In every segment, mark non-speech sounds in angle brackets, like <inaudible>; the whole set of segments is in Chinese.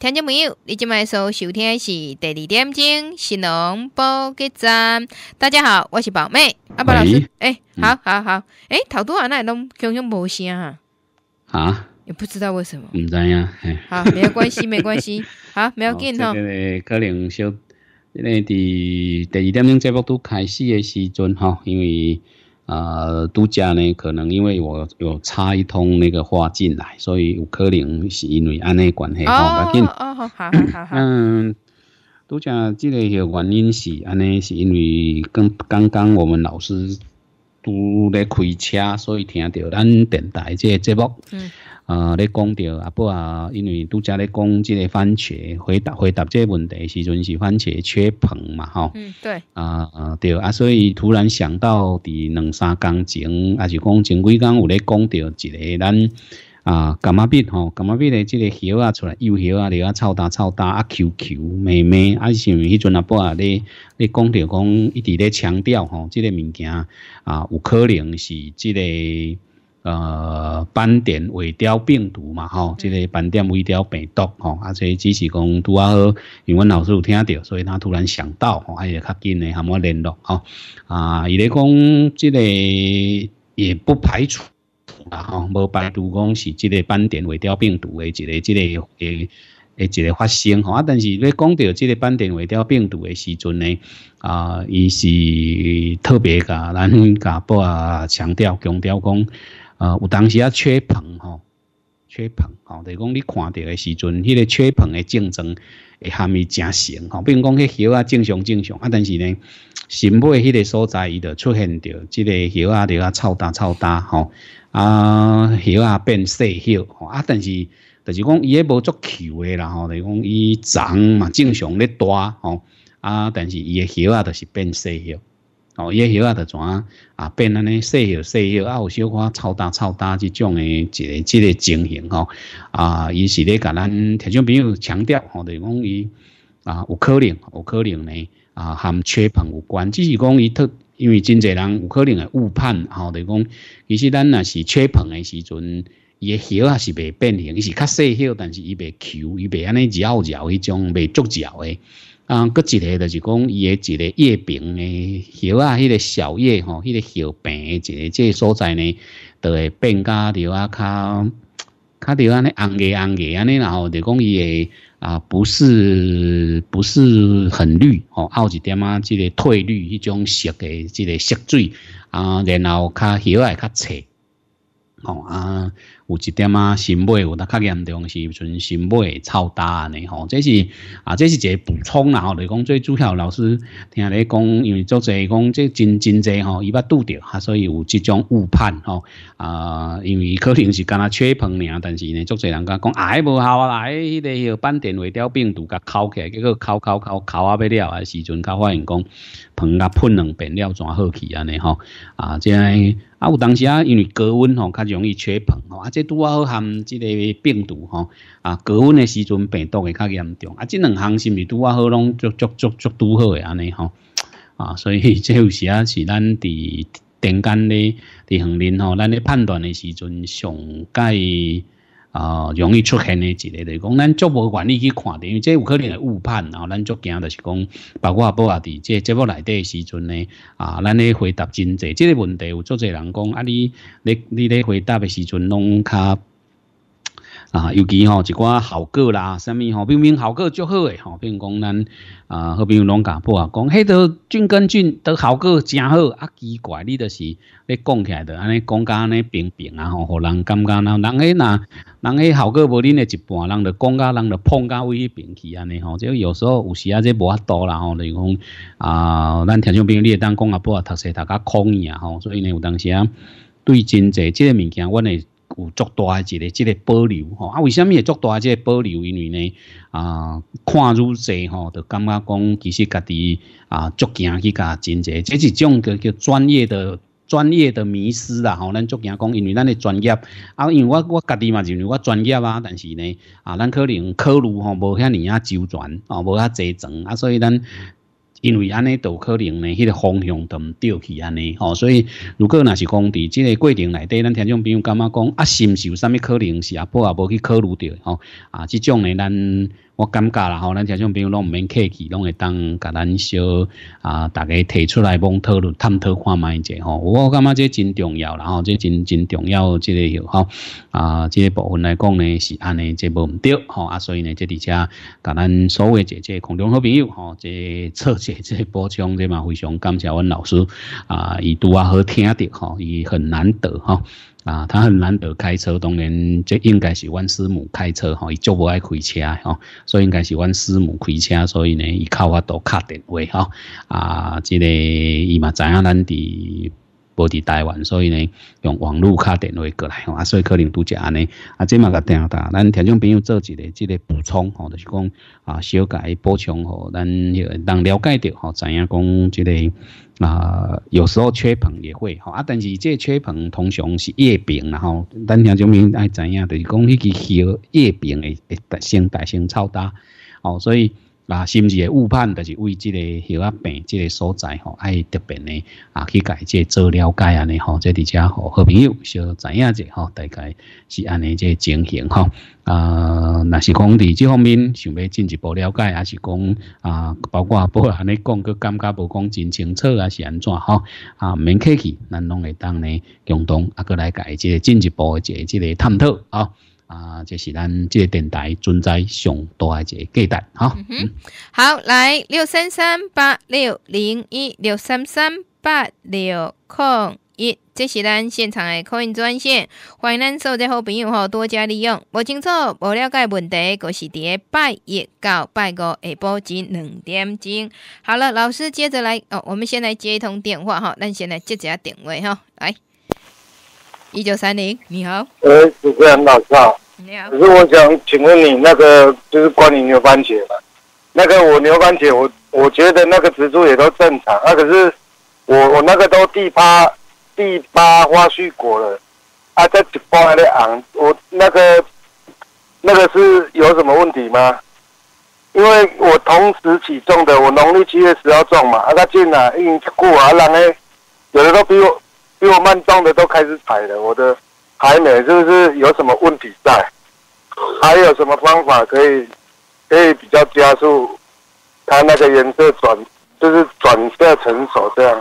听众朋友，你去买收听的是第二点钟，新农播给站。大家好，我是宝妹，阿宝老师。哎，好，好，好，哎，头拄啊，那拢好凶无声哈。啊？也不知道为什么。唔知呀。好，没有关系，<laughs> 没关系。好，没有见到。可能小因为第第二点钟节目都开始的时阵吼，因为。呃，杜佳呢，可能因为我有插一通那个话进来，所以有可能是因为安尼关系。哦哦，好好好。嗯，杜佳这个原因是安尼，是因为刚刚刚我们老师都在开车，所以听到咱电台这节目。嗯。啊！咧讲到啊不啊，因为都则咧讲这个番茄回答回答这问题时阵是番茄缺硼嘛吼。嗯，对。啊啊对啊，所以突然想到，伫两三工前，还是讲前几工有咧讲到一个咱啊感冒病吼，感冒病咧，这个叶啊出来，幼叶啊流啊臭大臭大啊，Q Q 妹妹，啊，是迄阵阿不啊咧咧讲到讲一直咧强调吼，这个物件啊有可能是这个。呃，斑点尾雕病毒嘛，吼，即个斑点尾雕病毒，吼，而且只是讲拄啊好，因为老师有听到，所以他突然想到，吼，哎呀，较近的还我联络，吼，啊，伊咧讲，即个也不排除，啊吼，无排除讲是即个斑点尾雕病毒的一个即个诶诶，一个发生，吼，啊，但是咧讲到即个斑点尾雕病毒的时阵呢，啊，伊是特别甲咱 <laughs> 甲不啊强调强调讲。啊，有当时啊，缺硼吼缺硼吼就是讲你看到的时阵，迄个缺棚的竞争会含伊真成吼，比如讲，迄叶啊正常正常啊，但是呢，新买迄个所在伊就出现着即个叶啊，就啊臭大臭大吼，啊，叶啊变细叶吼啊，但是就是讲伊也无足球的啦吼就是讲伊长嘛正常咧大吼啊，但是伊的叶啊著是变细叶。哦，伊诶喉啊，就怎啊啊变安尼细喉、细喉，啊有小可超大、超大即种诶，一个、即个情形吼。啊，伊是咧，甲咱听众朋友强调吼，就是讲伊啊有可能、有可能呢，啊含缺捧有关。只是讲伊特，因为真侪人有可能会误判吼，就是讲其实咱若是缺捧诶时阵，伊个喉啊是未变形，伊是较细喉，但是伊未球，伊未安尼绕绕迄种未足绕诶。啊，搁一个就是讲伊个一个叶柄呢，叶啊，迄个小叶吼，迄个叶柄，一个这所在呢，都会变加条啊，较较条安尼红叶红叶安尼，然后就讲伊个啊，不是不是很绿哦，凹一点啊，这个褪绿一种色的，这个色水啊，然后较叶也较浅，哦啊。有一点啊？心肺有得较严重，是存心肺超大呢吼。这是啊，这是一个补充啦吼。就讲最主要老师听你讲，因为足侪讲这真真侪吼，伊捌拄着，所以有这种误判吼啊。因为可能是干阿吹棚尔，但是呢，足侪人讲讲哎无效啊，哎迄个个斑点微雕病毒甲烤起，来，结果烤烤烤烤啊要了，啊时阵才发现讲棚啊喷两遍料转好起啊尼吼啊，即。啊，有当时啊，因为高温吼，较容易缺硼吼，啊，这拄啊好含即个病毒吼，啊，高温的时阵病毒会较严重，啊，这两项是毋是拄啊好拢足足足足拄好诶安尼吼，啊，所以 <laughs> 这有时啊是咱伫顶间咧，伫田恁吼，咱咧判断的时阵上该。啊，容易出现的一个，就是讲，咱足无愿意去看的，因为这有可能会误判，然后咱足惊，就是讲，包括不阿弟，这这要来得时阵呢，啊，咱咧回答真济，这个问题有足济人讲，啊你你你咧回答的时阵拢较。啊，尤其吼，一寡效果啦，啥物吼，明明效果足好诶，吼，比如讲咱啊，好比有龙甲宝啊，讲迄都真跟真都好果真好啊，奇怪，你就是你讲起来，就安尼，讲甲安尼平平啊，吼，互人感觉，人人嘿那，人迄效果无恁诶一半，人就讲甲人就碰甲位去平起安尼，吼，就有时候有时啊，这无法度啦，吼，例是讲啊，咱听众朋友，你会当讲啊，宝啊，读册读甲空难啊，吼，所以呢，有当时啊，对真侪即个物件，阮会。有足大啊！一个即个保留吼啊？为什么会足大即个保留，因为呢啊，看愈侪吼，就感觉讲其实家己啊，足惊去甲真侪。这是种个叫专业的专业的迷失啦吼。咱足惊讲，因为咱的专业啊，因为我我家己嘛，就我专业啊。但是呢啊，咱可能考虑吼，无遐尔啊周全哦，无遐侪层，啊，所以咱。因为安尼都可能呢，迄个方向都唔对起安尼，吼，所以如果那是讲伫即个过程内底，咱听众朋友感觉讲啊，是毋是有啥物可能，是阿婆阿婆去考虑着，吼，啊，即种呢，咱。我感觉啦吼，咱像像朋友拢唔免客气，拢会当甲咱小啊，大家提出来帮讨论探讨看卖者吼。我感觉这真重要，啦吼，这真真重要，这个吼啊，这个部分来讲呢是安尼，这无唔对吼啊，所以呢，这而且甲咱所谓姐姐、空中好朋友吼，这做姐姐、补充这嘛，非常感谢阮老师啊，伊拄啊好听的吼，伊很难得吼。啊，他很难得开车，当然这应该是阮师母开车吼，伊就不爱开车吼，所以应该是阮师母开车，所以呢，伊靠我多卡电话吼啊，这个伊嘛知影咱伫。无伫台湾，所以呢，用网络卡电话过来吼，啊，所以可能都只安尼，啊，即嘛个听哒，咱听众朋友做一个即个补充吼，就是讲啊，小改补充吼，咱人了解着吼，知影讲即个啊，有时候缺硼也会吼，啊，但是即缺硼通常是叶病然后，咱听众朋友爱知影，就是讲迄个叶叶病会大生大生超大，哦，所以。那甚至误判，就是为这个许啊病，这个所在吼，爱特别呢啊，去解这做了解安尼吼，这遮吼好朋友小知影者吼，大概是安尼这情形吼啊。那是讲伫这方面想要进一步了解，抑是讲啊，包括阿波安尼讲，佮感觉无讲真清楚啊，是安怎吼？啊，免客气，咱拢会当呢，共同啊，佮来即这进一步的这这个探讨啊。啊，这是咱这个电台存在上大一个价值哈。好，来六三三八六零一六三三八六零一，这是咱现场的 c 运专线，欢迎咱收听好朋友哈，多加利用。不清楚、不了解问题，这是第拜一到拜五下播至两点钟。好了，老师接着来哦，我们先来接一通电话哈，咱先来接一下电话哈，来。一九三零，你好。呃，主持人老上好。你好。可是我想请问你，那个就是关于牛番茄嘛？那个我牛番茄，我我觉得那个植株也都正常。啊，可是我我那个都第八第八花絮果了，啊在光还在昂。我那个那个是有什么问题吗？因为我同时起种的，我农历七月十号种嘛，啊它进啦，已经几久啊，人咧有的都比我。比我慢种的都开始采了，我的还没，是不是有什么问题在？还有什么方法可以可以比较加速它那个颜色转，就是转色成熟这样？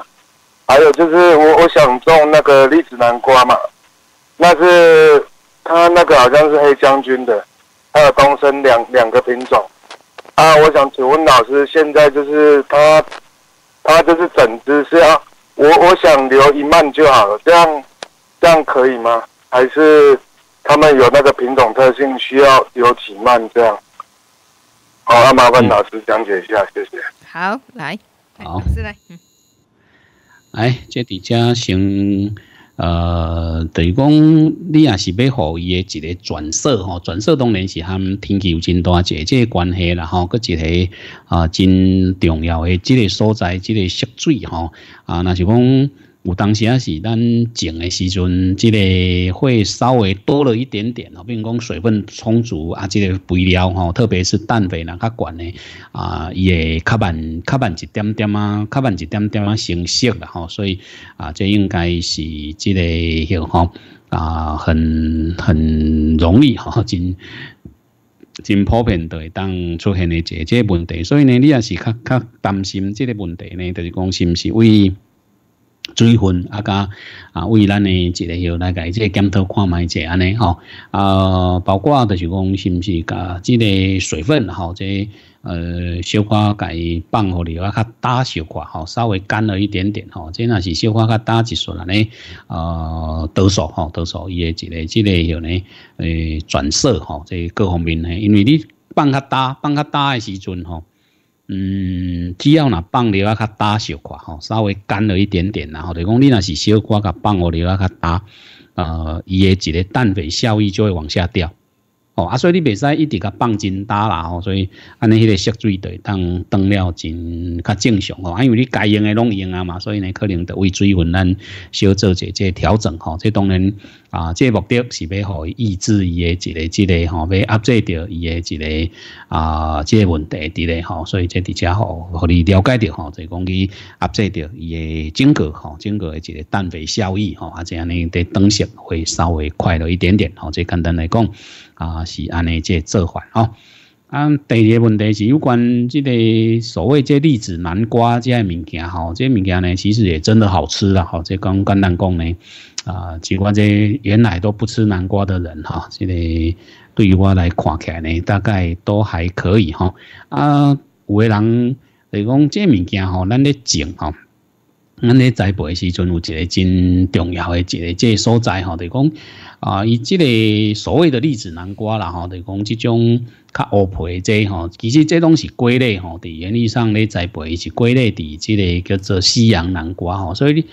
还有就是我我想种那个栗子南瓜嘛，那是它那个好像是黑将军的，还有东升两两个品种啊。我想请问老师，现在就是它它就是整只是要？我我想留一慢就好了，这样这样可以吗？还是他们有那个品种特性需要留几慢？这样，好，那麻烦老师讲解一下，谢谢。好，来，老师来，来，这底加行。呃，等于讲你也是要好伊个一个转色吼，转色当然是含天气有真大一个个关系啦吼，个一个啊真重要的一个所在，一个涉水吼啊，那是讲。有当时啊是，咱种的时阵，这个会稍微多了一点点哦，如讲水分充足啊，这个肥料吼，特别是氮肥呢较悬呢啊，也较慢较慢一点点啊，较慢一点点啊，生锈了吼，所以啊，这应该是这个吼啊，很很容易吼，真。真普遍都会当出现的这这问题，所以呢，你也是较较担心这个问题呢，就是讲是不是为？水分啊，加啊，为咱呢一个要来伊即个检讨看卖者安尼吼啊，包括就是讲是毋是甲即个水分吼，即呃小可改放互你，啊，较焦小寡吼，稍微干了一点点吼，即若是小可较一几撮呢，呃，多少吼，多少伊个一个即个要呢，诶，转色吼，即各方面呢，因为你放较焦，放较焦诶时阵吼。嗯，只要那放料啊，它大小块吼，稍微干了一点点然后就讲你那是小块，佮放落里啊，佮打，呃，伊个一个氮肥效益就会往下掉。哦啊，所以你袂使一直甲放真打啦，所以安尼迄个摄水队当当了真较正常哦，啊因为你该用的拢用啊嘛，所以呢可能得为水分咱小做一节调整吼，即当然啊，即目的是要好抑制伊的一个一个吼，要压制到伊的一个啊，即个问题伫咧吼，所以即伫遮吼，互你了解到吼，就讲去压制到伊的整个吼，整个一个氮肥效益吼，啊，且安尼的增效会稍微快了一点点吼，最简单来讲。啊，是安尼，即做法吼。啊，第二个问题是有关即个所谓即栗子南瓜即个物件吼，即物件呢，其实也真的好吃啦吼。即讲简单讲呢，啊，即关即原来都不吃南瓜的人哈，即个对于我来看起来呢，大概都还可以哈。啊，有个人对讲即物件吼，咱咧种吼，咱咧栽培时阵有一个真重要的一个即所在吼，对讲。啊，以这个所谓的栗子南瓜啦，吼，就讲这种较乌皮这吼，其实这东西归类吼，伫原理上咧栽培是归类伫这个叫做西洋南瓜吼。所以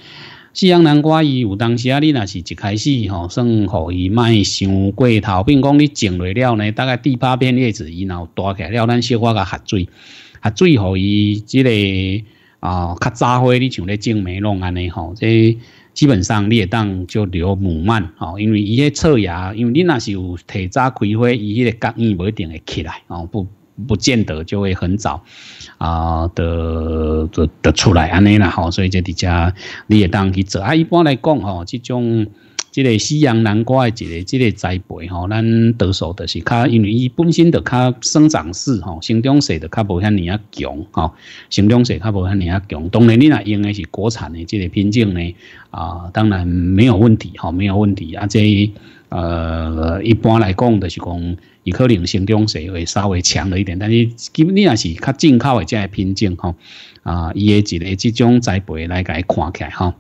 西洋南瓜伊有当时啊，你那是一开始吼，算互伊卖伤过头，并讲你种落了呢，大概第八片叶子伊然后大起来了，咱小花个下水，下水互伊这个啊较早花，你像咧种梅弄安尼吼这。基本上，也当就留母慢哦，因为伊迄侧芽，因为你那是有提早开花，伊迄个基因不一定会起来哦，不不见得就会很早啊的的的出来安尼啦，好，所以这底下也当去做，啊，一般来讲哦，去种。即个西洋南瓜的即个即个栽培吼，咱得手的是较，因为伊本身就较生长势吼，生长势的较无遐尼啊强吼，生长势较无遐尼啊强。当然，你若用的是国产的即个品种呢，啊，当然没有问题吼，没有问题。啊，即呃一般来讲就是讲，有可能生长势会稍微强了一点，但是基本你若是较进口的即个品种吼，啊，伊的一个即种栽培来伊看起来吼。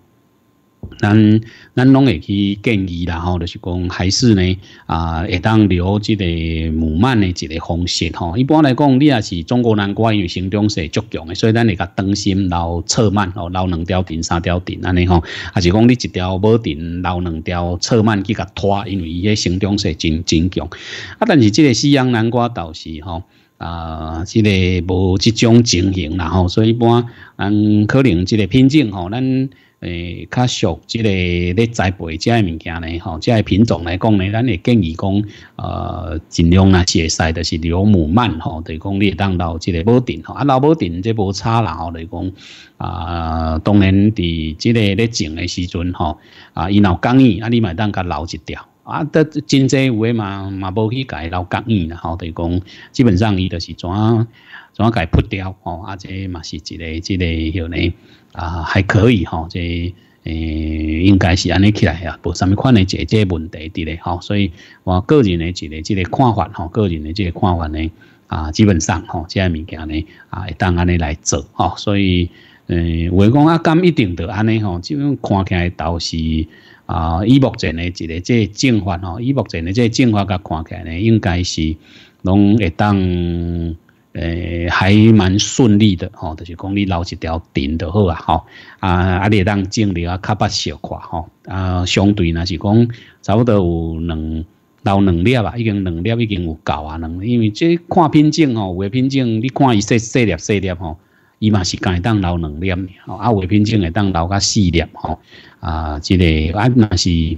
咱咱拢会去建议，啦吼，就是讲还是呢啊，会当留即个母蔓的一个方式吼。一般来讲，你也是中国南瓜，因为生长势足强诶，所以咱会甲当心留侧蔓，吼，留两条顶、三条顶安尼吼。啊，是讲你一条母顶留两条侧蔓去甲拖，因为伊个生长势真真强。啊，但是即个西洋南瓜倒是吼啊，这个无即种情形，啦吼，所以一般嗯，可能即个品种吼，咱。诶较俗即个咧栽培即个物件咧吼即个品种来讲咧咱会建议讲呃，尽量啊是会使著是留姆曼吼著是讲你会当留即个布丁吼啊留布丁即无差啦吼著是讲啊当然伫即个咧种诶时阵吼啊伊若有工艺啊你嘛当甲留一条啊得真济有诶嘛嘛无去甲伊留工艺啦吼著是讲基本上伊著是怎啊怎啊甲伊 p 掉吼啊这嘛是一个即个诺呢啊，还可以哈，即诶，应该是安尼起来啊，无什咪款嘅解决问题啲咧，哈，所以我个人嘅一个即个看法，哈，个人嘅即个看法咧，啊，基本上，哈，即係物件咧，啊，当安尼来做，哈，所以，誒，我讲啊，咁一定得安尼，吼，即种看起来都是，啊，以目前嘅即个即係進化，吼，以目前嘅即係進化嘅看起来咧，应该是，拢会当。诶，还蛮顺利的吼，就是讲你留一条电就好啊吼。啊，阿会当精力啊，较不小看吼。啊，相对那是讲差不多有两留两粒吧，已经两粒已经有够啊能。因为这看品种吼，有品种你看伊细细粒细粒吼，伊嘛是该当留两粒吼，啊，有品种会当留个四粒吼。啊，即个啊那是。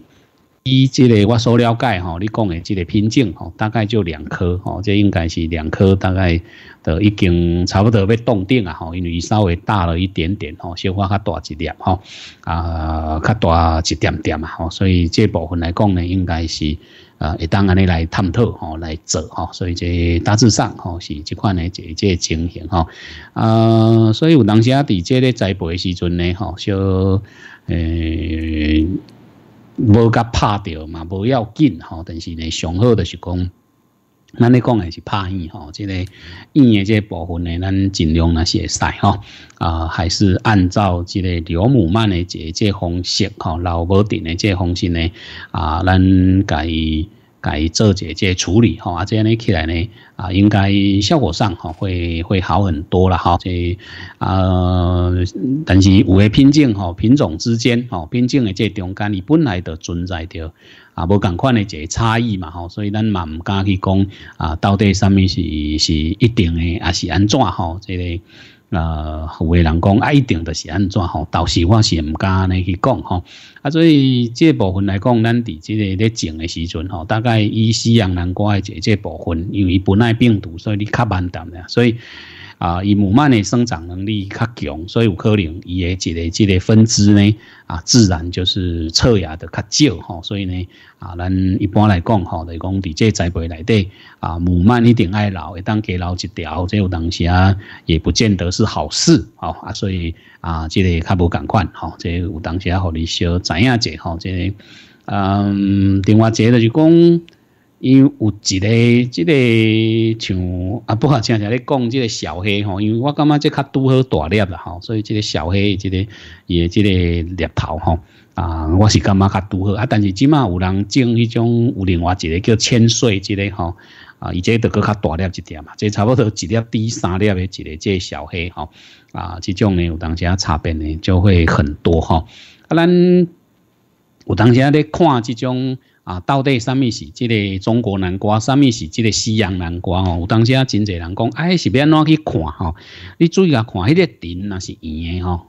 以即个我所了解吼，你讲诶即个品种吼，大概就两颗吼，这应该是两颗大概，都已经差不多被冻定啊吼，因为稍微大了一点点吼，消化较大一点吼，啊较大一点点嘛吼，所以这部分来讲呢，应该是啊，会当安尼来探讨吼，来做吼，所以这大致上吼是即款呢，即即情形吼，啊，所以有当时啊，伫即个栽培时阵呢吼，小诶。无甲拍着嘛，无要紧吼。但是呢，上好著是讲，咱咧讲诶是拍院吼，即个诶的这部分呢，咱尽量是会晒吼。啊，还是按照即个刘姆曼的这这方式吼，老伯定的这方式呢，啊，咱改。来做这些处理，吼啊，这样呢起来呢，啊，应该效果上，吼，会会好很多了，哈。这啊，但是有诶品种，吼，品种之间，吼，品种诶这中间，你本来就存在着啊，无同款诶一差异嘛，吼。所以咱嘛唔敢去讲啊，到底上面是是一定诶，还是安怎，吼，这个。那有个人讲，啊，一定就是安怎吼？到时我是唔敢呢去讲吼。啊，所以这部分来讲，咱伫即个咧种的时阵吼，大概以西洋南瓜的这这部分，因为不耐病毒，所以你较慢淡的，所以。啊，伊母鳗的生长能力较强，所以有可能伊的一个一个分支呢，啊，自然就是侧芽的较少哈。所以呢，啊，咱一般来讲哈，来讲伫这栽培内底，啊，母鳗一定爱留，会当给留一条，这有东西啊，也不见得是好事哦。啊，所以啊，这个较无赶快吼，这有东西啊，互你小知影者，吼、哈，这嗯，另外个着就讲。因有一个即个像啊，不好正正咧讲即个小黑吼，因为我感觉即较拄好大粒啦吼，所以即个小黑即个也即个猎头吼啊，我是感觉较拄好啊。但是即马有人种迄种有另外一个叫千岁即个吼啊，伊即个搁较大粒一点嘛，即差不多一粒第三粒诶，一个即小黑吼啊，即种呢有当下差别呢就会很多哈啊，咱有当下咧看即种。啊，到底什么是即个中国南瓜，什么是即个西洋南瓜哦。有当时啊，真侪人讲，哎，是变哪去看吼？你注意下看，迄个顶那是圆的吼，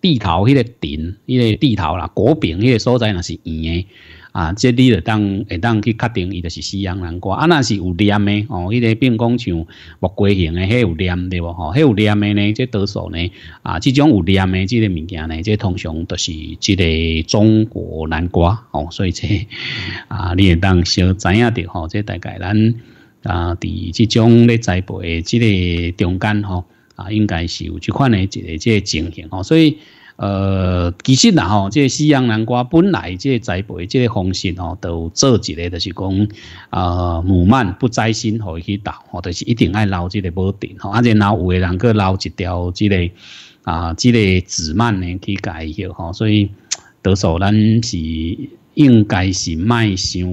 地头迄个顶，迄个地头啦，果柄迄个所在那是圆的。啊，这你就当，会当去确定，伊就是西洋南瓜。啊，那是有念的，哦，伊个并讲像木瓜型的，迄有念对无？吼，迄有念的呢，即多数呢。啊，即种有念的即个物件呢，即通常都是即个中国南瓜。哦，所以这啊，你会当小知影的，吼，这大概咱啊，伫即种咧栽培，即个中间，吼，啊，应该是有即款的即个即个情形，吼，所以。呃，其实呐吼，即个西洋南瓜本来即个栽培即个方式吼，都有做一个就是讲啊，母蔓不摘心可以倒，吼，就是一定爱留这个宝顶吼，而且那有个人去留一条即个啊，即个子蔓呢去解药，吼，所以多数咱是应该是卖相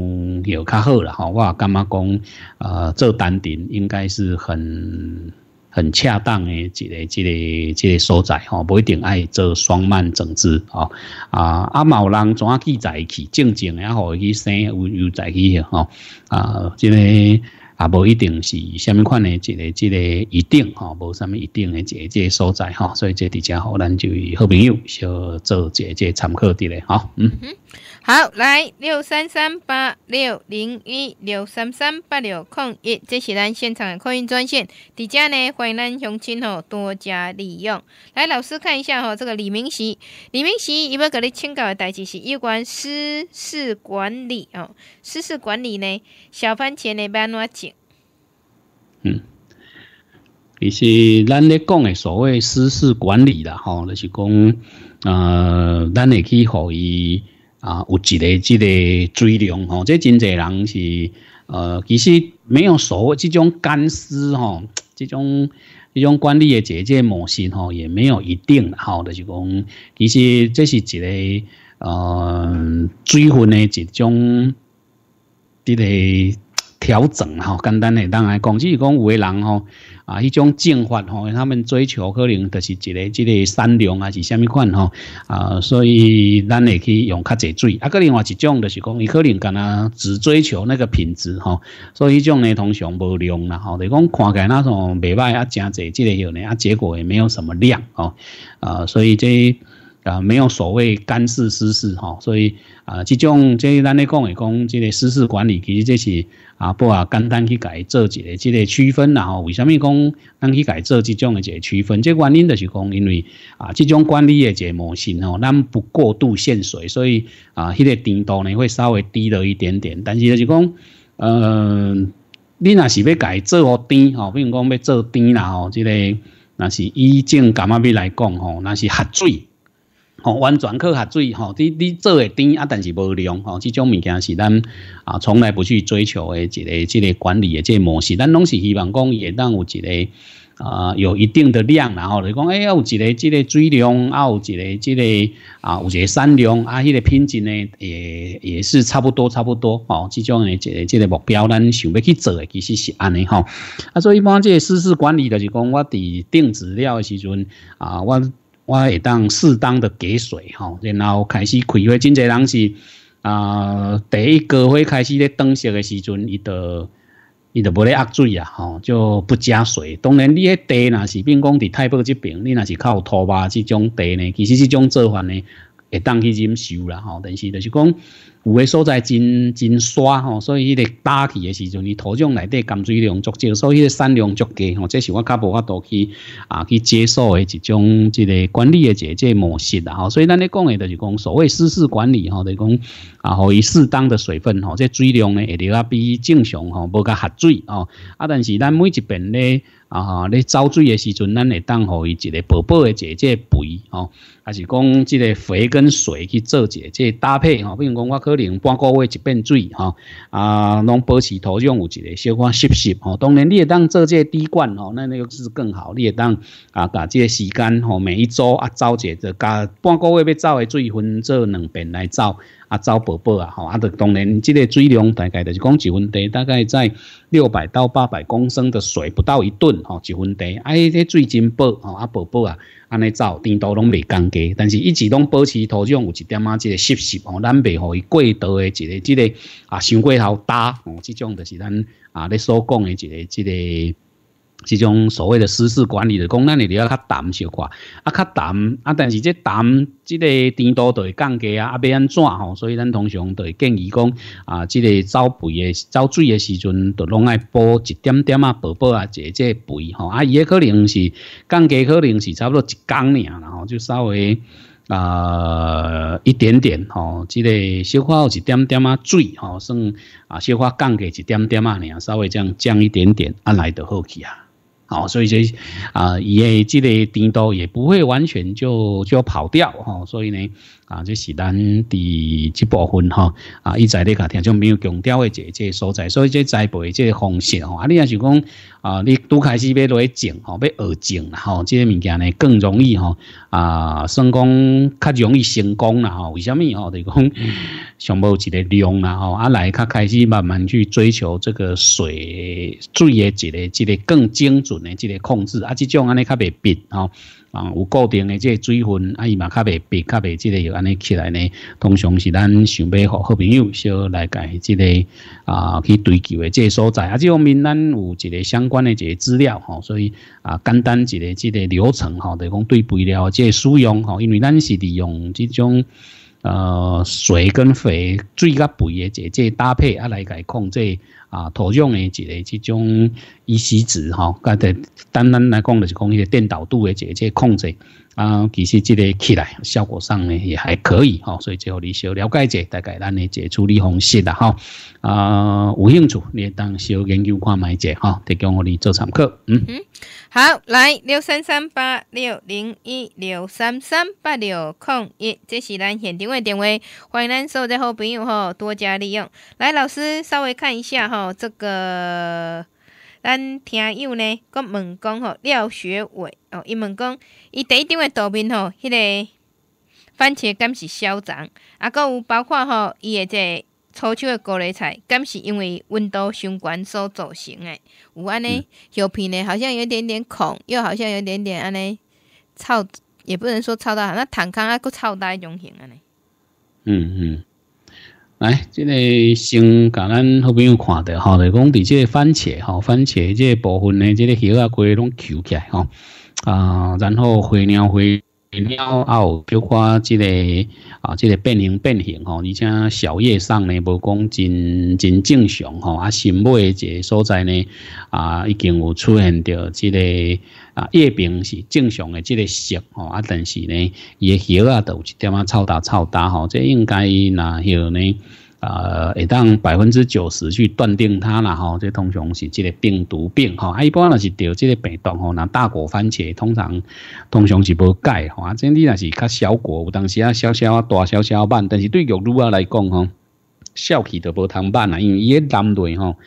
又较好啦吼，我感觉讲呃做单顶应该是很。很恰当的，一个、一个、一个所在吼，不一定爱做双蔓治吼啊啊，阿人人转记在去静静然后去生有有在去吼啊，这个啊，无一定是什么款的，一个、一个一定吼，无什么一定的，一个所在哈，所以这底下好，咱就好朋友，小做一这个参考的嘞哈，嗯哼。好，来六三三八六零一六三三八六空一，这是咱现场的扩音专线。底下呢，欢迎咱雄亲吼多加利用。来，老师看一下吼，这个李明喜，李明喜，伊要给你请教的代志是有关私事管理哦。私事管理呢，小番茄那边怎？嗯，其实咱咧讲的所谓私事管理啦，吼，就是讲呃，咱会去予伊。啊，有一个这个水量吼，这真侪人是呃，其实没有所谓这种干湿吼，这种、这种管理的这一个模式吼，也没有一定的吼，就是讲，其实这是一个呃水分的这种这个调整吼，简单的当然，讲只是讲有个人吼，啊，迄种净化吼，他们追求可能就是一个、一个善良还是什么款吼，啊，所以咱也去用较济水。啊，另外一种就是讲，伊可能干呐只追求那个品质吼，所以种呢通常无量啦吼，就讲看起来那种袂歹啊，加济这个有呢，啊，结果也没有什么量哦，啊，所以这。啊，没有所谓干事私事哈，所以啊，即种即个咱咧讲诶，讲即个私事管理其实即是啊，不啊简单去改做一个即个区分啦吼。为虾米讲咱去改做即种诶一个区分？即个原因就是讲，因为啊，即种管理诶一个模型吼，咱不过度限水，所以啊，迄个甜度呢会稍微低了一点点。但是就是讲，嗯，你若是要改做甜吼，比如讲要做甜啦吼，即个那是以正感冒要来讲吼，那是喝水。哦，完全靠下水，吼，你你做会甜啊，但是无量，吼，这种物件是咱啊，从来不去追求的，一个、一个管理的这模式，咱拢是希望讲也当有一个啊，有一定的量，然后来讲，哎，有一个、一个水量，啊，有一个、一个啊，有一个产量，啊，迄个品质呢，也也是差不多、差不多，吼，这种呢，这、这个目标，咱想要去做，其实是安尼，吼，啊，所以讲这私施管理就是讲，我伫定资料的时阵啊，我。我会当适当的给水吼，然后开始开会。真侪人是啊，第一开会开始咧，冬雪的时阵，伊就伊就无咧压水啊，吼就不加水。当然，你迄地若是，变讲伫泰北这边，你若是靠土吧，这种地呢，其实即种做法呢，会当去忍受啦，吼。但是就是讲。有诶所在真真沙吼，所以迄个打去诶时阵，伊土壤内底含水量足少，所以迄个产量足低吼，这是我较无法度去啊去接受诶一种即个管理诶个即个模式啦吼。所以咱咧讲诶，就是讲所谓湿式管理吼，就是讲啊，互伊适当的水分吼，即水量咧会比较比正常吼无较合水哦。啊，但是咱每一遍咧啊吼，咧造水的时阵，咱会当互伊一个薄薄的一个即肥吼，还是讲即个肥跟水去做一个搭配吼，比如讲我去。半个月一变水哈啊，拢保持土壤有一个小可湿湿哦。当然你也当做这滴灌哦，那那个是更好。你也当啊，把这时间吼每一周啊走一，就加半个月要走的水分做两遍来走。啊，造宝宝啊，吼！啊，当然，即个水量大概就是讲一分地，大概在六百到八百公升的水，不到一吨，吼，一分地。啊，迄个水真饱，吼！啊，宝宝啊，安尼走，甜度拢未降低，但是一直拢保持土壤有一点啊，即个湿湿，吼，咱袂互伊过度的即个即个啊，伤过头打，吼，即种就是咱啊，你所讲的即个即个。即种所谓的私事管理，就讲咱哩要较淡小看，啊较淡，啊但是即淡，即个甜度就会降低啊，啊要安怎吼？所以咱通常都会建议讲，啊即个造肥诶、造水诶时阵，都拢爱补一点点啊，薄薄啊，这这肥吼，啊也可能是降低，可能是差不多一公尔，然后就稍微啊一点点吼，即个小看有一点点啊水吼，算啊小看降低一点点啊尔，稍微降降一点点，安来就好起啊。啊，所以这啊，也这累订单也不会完全就就跑掉哈，所以呢。啊，这是咱第一部分哈啊，以前你讲听众没有强调的这这所在，所以这栽培这方式吼，啊，你也是讲啊，你都开始要去种吼，要学种啦吼，这些物件呢更容易吼啊，算讲较容易成功啦吼，为什么吼？就讲上无一个量啦吼，啊来，较开始慢慢去追求这个水水的这个这个更精准的这个控制，啊，这种安尼较袂变吼。啊，有固定的这水分，啊，伊嘛，较袂白较袂即个有安尼起来呢。通常是咱想要好好朋友，小来改之个啊，去追求的这所在啊。这方面咱有一个相关的这资料哈，所以啊，简单一个一个流程哈，就讲对肥料的这使用哈，因为咱是利用这种呃水跟肥、水甲肥的这这搭配啊来改控制。啊，土壤的一个这种乙烯值哈，个的单单来讲就是讲一个电导度的这个控制。啊，其实这个起来效果上呢也还可以哈，所以最后你小了解一下，大概咱的这处理方式啦哈。啊，有兴趣你当小研究看买者哈，提供我你做参考。嗯嗯，好，来六三三八六零一六三三八六空一，这是咱现定位定位，欢迎咱所有的好朋友哈，多加利用。来，老师稍微看一下哈，这个。咱听友呢，佮问讲吼廖学伟哦，伊问讲，伊第一张的图片吼，迄个番茄敢是烧张，啊，佮有包括吼伊的这初秋的高丽菜，敢是因为温度伤悬所造成的，有安尼小片呢，好像有点点孔，又好像有点点安尼臭，也不能说臭到好，那摊开啊，佮臭呆种型安尼。嗯嗯。来，这个先甲咱好朋友看到，哈，就讲对这番茄，哈，番茄这部分呢，这个叶啊、瓜拢揪起来，哈，啊，然后花鸟、花鸟啊，菊花这个。啊，这个变形变形吼，而且小叶上呢无讲真真正常吼，啊新尾一个所在呢啊已经有出现到这个啊叶柄是正常的这个色吼，啊但是呢叶叶啊都有一点啊臭打臭打吼，这应该伊那叶呢？呃，会当百分之九十去断定它啦吼，这通常是即个病毒病吼。啊，一般若是得即个病毒吼，那大果番茄通常通常是无解吼。啊，正你若是较小果，有当时啊小小啊大小小版，但是对玉女啊来讲吼，小气都无通版啦，因为伊个蓝女吼，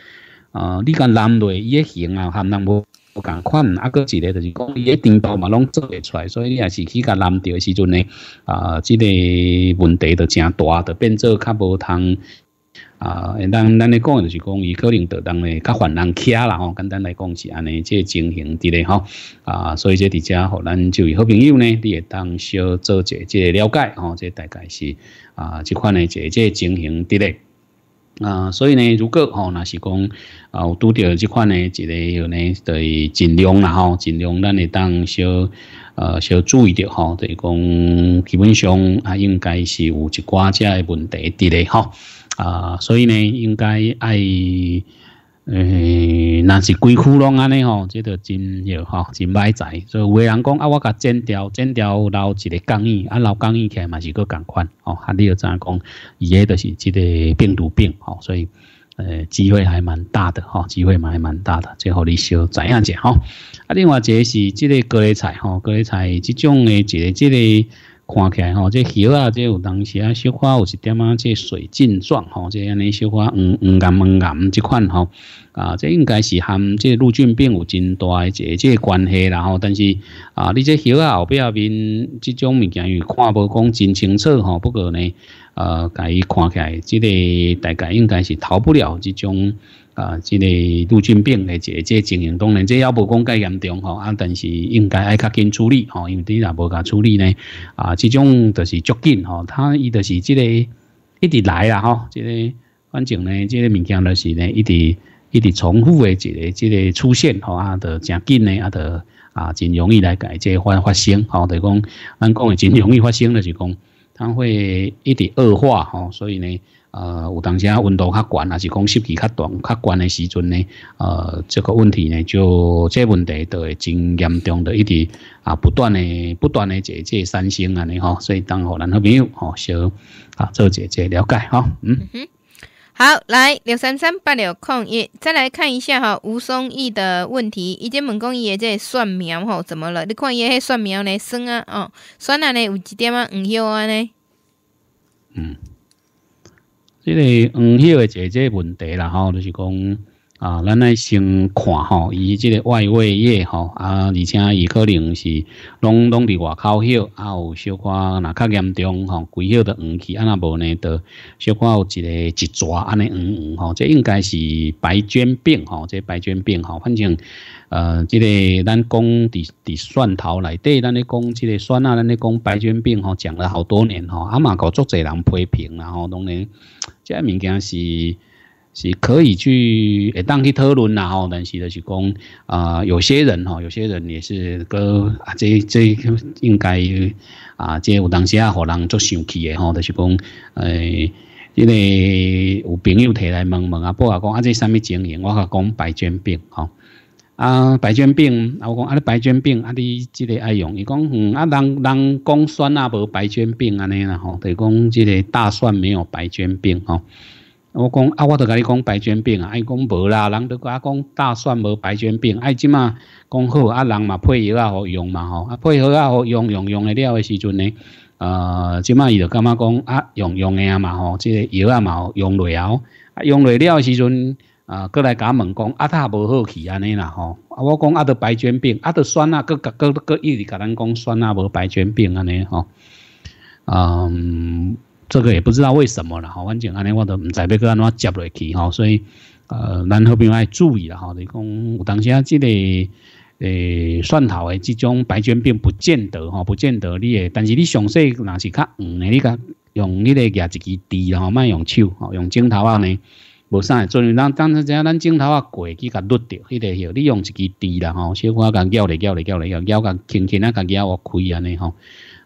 啊，你讲蓝女伊个形啊含含无。不同款，啊，个一个就是讲伊一程度嘛，拢做得出，来，所以也是去个调点时阵呢，啊，之个问题就真大，就变做较无通啊。当咱咧讲，就是讲伊可能会当咧较犯人气啦吼。简单来讲是安尼，即个情形之类吼啊，所以即伫遮，互咱就位好朋友呢，你也当小做一即了解吼，即大概是啊，即款诶，即即情形之类。啊，所以呢，如果吼，那是讲啊，有拄到即款呢，即个有呢，是尽量啦吼，尽量咱会当小呃小注意着吼，等是讲基本上啊，应该是有一寡只问题伫咧吼啊，所以呢，应该爱。诶，那是规妇拢安尼吼，即个真哟吼，真歹在，所以有诶人讲啊，我甲剪掉剪掉留一个钢印，啊留钢印起来嘛是个共款吼，啊你要怎讲？伊个就是即个病毒病吼，所以诶，机会还蛮大的吼，机会还蛮大的，最后你少知样者吼。啊，另外一个是即个各类菜吼，各类菜即种诶一个即个。看起来吼，这鱼啊，这有当时啊，小花有一点啊，这水浸状吼，这安尼小花黄黄眼黄眼即款吼，啊，这应该是含这陆菌病有真大一这关系然后，但是啊，你这鱼啊后边面即种物件，因看无讲真清楚吼，不过呢。呃甲伊看起来即个大概应该是逃不了即种呃即个陆军病的一个即个情形当然这要无讲太严重吼啊但是应该爱较紧处理吼因为你若无甲处理呢啊即种著是足紧吼他伊著是即个一直来啊吼即个反正呢即个物件著是呢一直一直重复诶一个即个出现吼啊著诚紧呢啊著啊真容易来甲伊即个反发生吼著是讲咱讲诶真容易发生著是讲它会一直恶化哈，所以呢，呃，有当下温度较悬，还是湿气较短、较悬的时阵呢，呃，这个问题呢，就这问题都会真严重的一直啊，不断的、不断的解决三星啊，你哈，所以当河咱好朋友哈，小啊，做解决了解哈，嗯嗯。好，来六三三八六空一，再来看一下哈吴松义的问题，伊只问讲伊的这个蒜苗吼，怎么了？你看伊迄蒜苗呢，生啊哦，蒜安尼有一点啊黄叶安呢？嗯，这个黄叶的姐姐问题啦吼，就是讲。啊，咱来先看吼，伊这个外围叶吼，啊，而且伊可能是拢拢伫外口翕，啊，有小可那较严重吼，规个的黄起，啊那无呢，都小可有一个一抓安尼黄黄吼，这应该是白绢病吼，这白绢病吼，反正呃，这个咱讲伫伫蒜头内底，咱咧讲即个蒜啊，咱咧讲白绢病吼，讲了好多年吼，啊嘛搞足济人批评然后，当然，个物件是。是可以去当去讨论啦吼，但是就是讲啊，有些人吼，有些人也是个啊，这这应该啊，这有当时啊，互人足生气的吼，就是讲诶，因为有朋友提来问问啊，不啊，讲啊这什么情形？我甲讲白卷病吼啊，白绢病，我讲啊你白卷病，啊你即个爱用，伊讲嗯啊，人人讲酸啊无白卷病安尼啦吼，就是讲即个大蒜没有白卷病吼。我讲啊，我都甲你讲白卷病啊，伊讲无啦，人都甲啊讲大蒜无白卷病，哎，即马讲好啊，人嘛配药啊好用嘛吼，啊配药啊好用用用的了的时阵呢，呃，即马伊就感觉讲啊用用的啊嘛吼，即个药啊嘛互用落了，啊用落了诶时阵，啊过来甲我问讲啊他无好去安尼啦吼，啊我讲啊得白卷病，啊得酸呐，佫佫佫一直甲咱讲酸啊无白卷病安尼吼，嗯。这个也不知道为什么了，吼，反正安尼我都唔知要个安怎接落去，吼，所以呃，咱好偏爱注意了，吼，你讲有当时啊，这个诶蒜头诶，这种白绢病不见得，吼，不见得你，但是你详细那是较黄诶，你讲用你咧夹一支滴，吼，卖用手，吼，用整头啊呢，无啥，阵咱当时只咱整头啊过，去甲捋着，迄个许，你用一支滴啦，吼，小花甲搅咧搅咧搅咧，搅摇甲轻轻啊，搅摇开安尼，吼。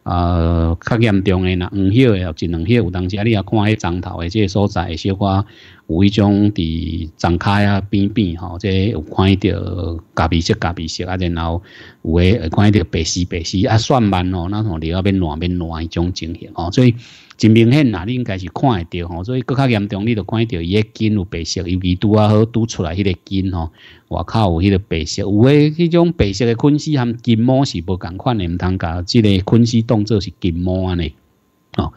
啊，较严重诶，若黄血诶，一两血，有当时啊，你啊看迄枕头诶，即个所在会小可有一种伫枕骹啊边边吼，即有看到咖啡色、咖啡色啊，然后有诶，会看到白丝、白丝啊，算慢咯，那伫里边乱边乱迄种情形吼，所以。真明显啦，你应该是看得到吼，所以更加严重，你都看得到伊个筋有白色，有鼻拄啊，好拄出来迄个筋吼，外口有迄个白色，有诶，迄种白色嘅菌丝含筋膜是无同款诶，唔通搞，即个菌丝当作是筋膜安尼。哦，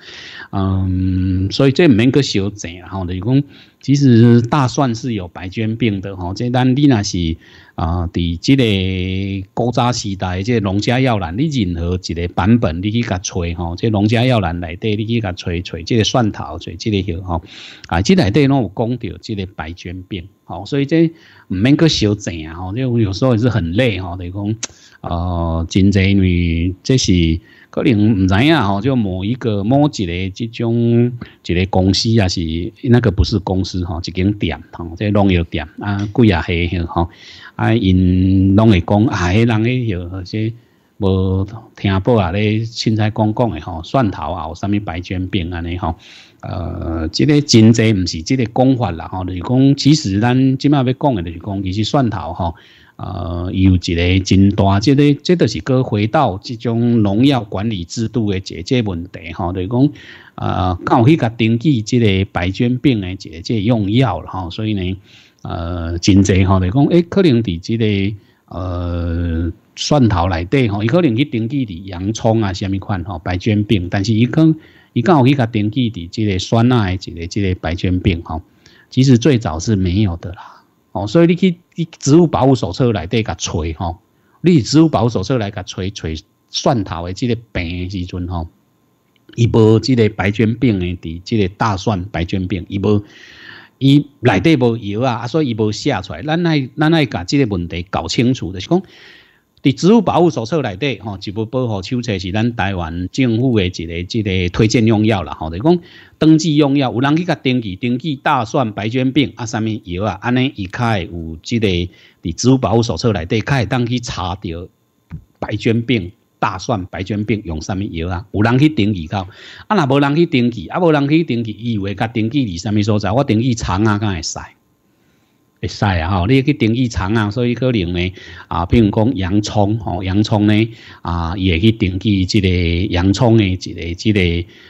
嗯，所以这唔免去小整啊，吼，就是讲，其实大蒜是有白绢病的，吼。即咱你那是啊，伫即个古早时代，即农家药栏，你任何一个版本，你去甲吹，吼，即农家药栏内底，你去甲吹吹，即个蒜头，吹即个叶吼，啊，即内底拢有讲到即个白绢病，吼。所以这唔免去小整啊，吼，因为有时候也是很累，吼，等于讲，哦，真正因为这是。可能唔知呀吼，就某一个某一个这种一个公司啊，是那个不是公司吼，一间店吼，在农药店啊，贵啊嘿吼，啊因拢会讲啊，迄人咧有是无听报啊咧，凊彩讲讲诶吼，蒜头啊，有啥物白卷饼安尼吼，呃，即个真侪唔是即个讲法啦吼，就是讲其实咱即卖要讲诶，就是讲伊是蒜头吼。呃，又一个真大，即个，这都是个回到这种农药管理制度的解决问题，吼，就讲，呃，到去甲登记即个白绢病的解决用药了，吼，所以呢，呃，真侪，吼，就讲，哎，可能伫即个，呃，蒜头里底，吼，伊可能去登记伫洋葱啊，虾米款，吼，白绢病，但是伊讲，伊有迄个登记伫即个酸的即个即个白绢病，吼，其实最早是没有的啦。哦，所以你去《植物保护手册》内底甲找吼，你《植物保护手册》内甲找找蒜头的这个病的时阵吼，伊无这个白绢病的，伫这个大蒜白绢病，伊无伊内底无药啊，所以伊无写出来。咱爱咱爱甲这个问题搞清楚，就是讲。伫植物保护手册内底吼，植物保护手册是咱台湾政府的一个一个推荐用药啦吼。就讲登记用药，有人去甲登记登记大蒜白绢病啊，啥物药啊，安尼伊较会有即个。伫植物保护手册内底，较会当去查到白绢病、大蒜白绢病用啥物药啊，有人去登记到，啊，若无人去登记，啊，无人去登记，以为甲登记伫啥物所在，我登记长啊，敢会使。会使啊吼，你去登记长啊，所以可能呢啊，比如讲洋葱吼，洋葱呢啊也会去登记即个洋葱的，即个，即个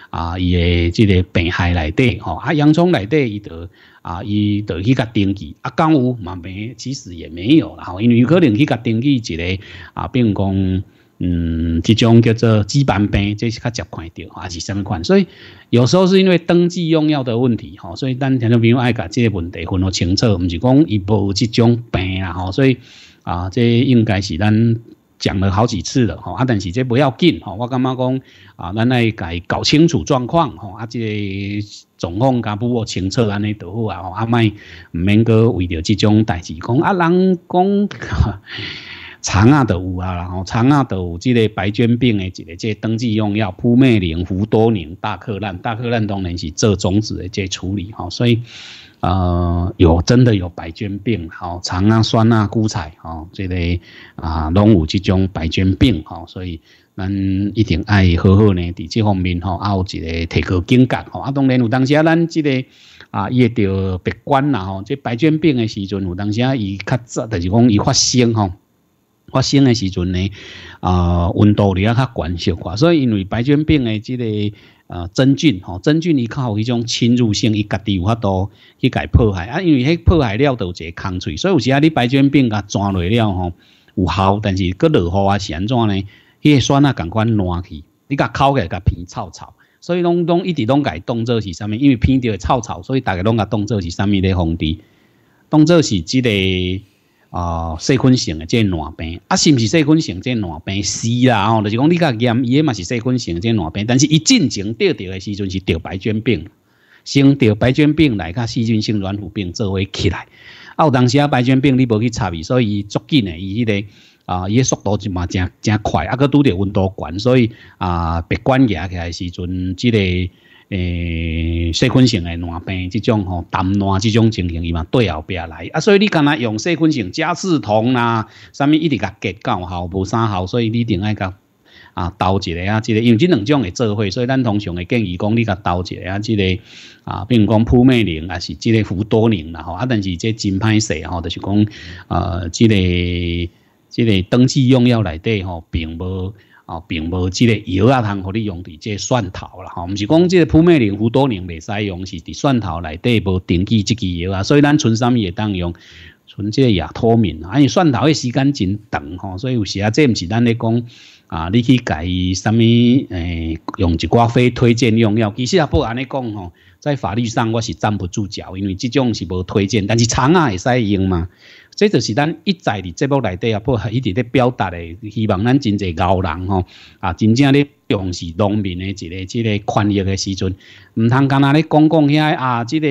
啊，伊的，这个病害来底吼啊，洋葱来底伊就啊，伊就去甲登记啊，刚有嘛没，其实也没有啦吼，因为有可能去甲登记一个啊，并讲。嗯，这种叫做基板病，这是较常看着，还是什么款？所以有时候是因为登记用药的问题，吼，所以咱听常朋友爱把这个问题分得清楚，唔是讲伊无这种病啊，吼，所以啊，这应该是咱讲了好几次了，吼，啊，但是这不要紧，吼，我感觉讲啊，咱爱该搞清楚状况，吼，啊，这状况加把握清楚安尼就好啊，吼，啊，卖唔免个为着这种代志讲，啊，人讲。<laughs> 长啊，都有啊，然后长啊，都有即个白菌病诶一个。即登记用药扑灭灵、福多宁、大克烂、大克烂当然是做种子诶即处理吼，所以呃有真的有白菌病，好长啊、酸啊、菇菜吼，即个啊拢有即种白菌病吼，所以咱一定爱好好呢伫这方面吼，啊有一个提高警觉吼。啊，当然有当时啊咱即个啊也着别管啦吼，即白菌病诶时阵有当时啊伊较早但是讲伊发生吼。发生诶时阵呢，啊，温度你啊较悬少寡，所以因为白癣病诶，即个呃真菌吼，真菌伊靠一种侵入性，伊家己有法多去解破坏啊。因为迄破坏了都一个空缺，所以有时啊你白癣病甲抓落了吼有效，但是佮落雨啊，是安怎呢，迄、个酸啊感觉烂去，你甲口个甲鼻臭臭，所以拢拢一直拢解动作是啥物？因为鼻头臭臭，所以大家拢甲动作是啥物咧防治？动作是即个。哦，细菌性嘅即暖病，啊是不是细菌性即暖病？是啦，哦，就是讲你较严，伊个嘛是细菌性即暖病，但是一进行得着的时阵是得白癣病，先得白癣病来，较细菌性软腐病做会起来。啊，有当时啊白癣病你无去查伊，所以伊足紧诶，伊迄个啊伊个速度就嘛真真快，啊个拄着温度高，所以啊鼻管牙牙时阵之个诶，细菌性诶暖病，这种吼淡暖，这种情形伊嘛对后边来啊，所以你干才用细菌性加四酮啦，啥物一直甲结构效无三效，所以你定爱甲啊，刀一个啊即个因为这两种会做会，所以咱通常会建议讲你甲刀一个啊即个啊，比如讲扑灭灵啊是即个氟多灵啦吼，啊但是这真歹势吼就是讲啊即个即个登记用药内底吼，并无。哦，并无即个药啊，通互你用伫即个蒜头啦，吼，毋是讲即个普灭灵好多年未使用，是伫蒜头内底无登记即支药啊，所以咱存啥物也当用，存即个透脱敏，因为蒜头的时间真长吼，所以有时啊，即毋是咱咧讲啊，你去伊啥物诶，用一寡非推荐用药，其实也不安尼讲吼，在法律上我是站不住脚，因为即种是无推荐，但是长啊会使用嘛。这就是咱一再伫节目内底啊，包一直咧表达诶，希望咱真侪老人吼，啊，真正咧重视农民诶一个、一个权益诶时阵，唔通干那咧讲讲遐啊，即个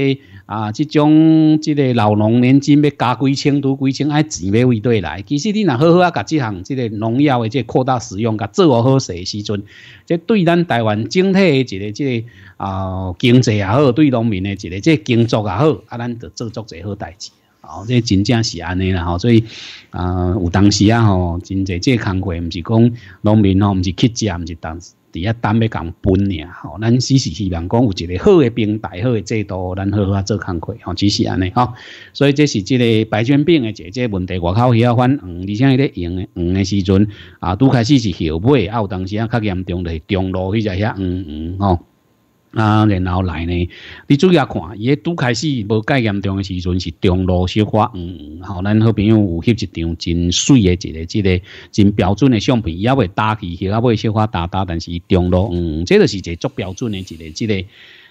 啊，即种即个老农年金要加几千、多几千，爱钱要为倒来。其实你若好好啊，甲即项即个农药诶，即个扩大使用，甲自我好势诶时阵，即对咱台湾整体诶一个即个啊经济也好，对农民诶一个即个作也好，啊，咱著做足一好代志。哦，这真正是安尼啦，吼，所以，呃，有当时啊，吼，真侪这工课，唔是讲农民吼，唔是乞食，唔是等，伫遐等要共分尔，吼，咱只是希望讲，有一个好嘅平台，好嘅制度，咱好好做工课吼，只是安尼吼。所以这是即个白血病嘅这这问题，外口遐反黄，而且咧诶黄嘅时阵，啊，拄开始是后尾，啊，有当时啊较严重就中路去就遐黄黄吼。啊，然后来呢？你意要看，伊拄开始无介严重的时阵是中路小花，黄，好，咱好朋友有翕一张真水的，一个，一个真标准的相片，也未打起，也未小花打打，但是中路，黄、嗯，这著是足标准的，一个，一个。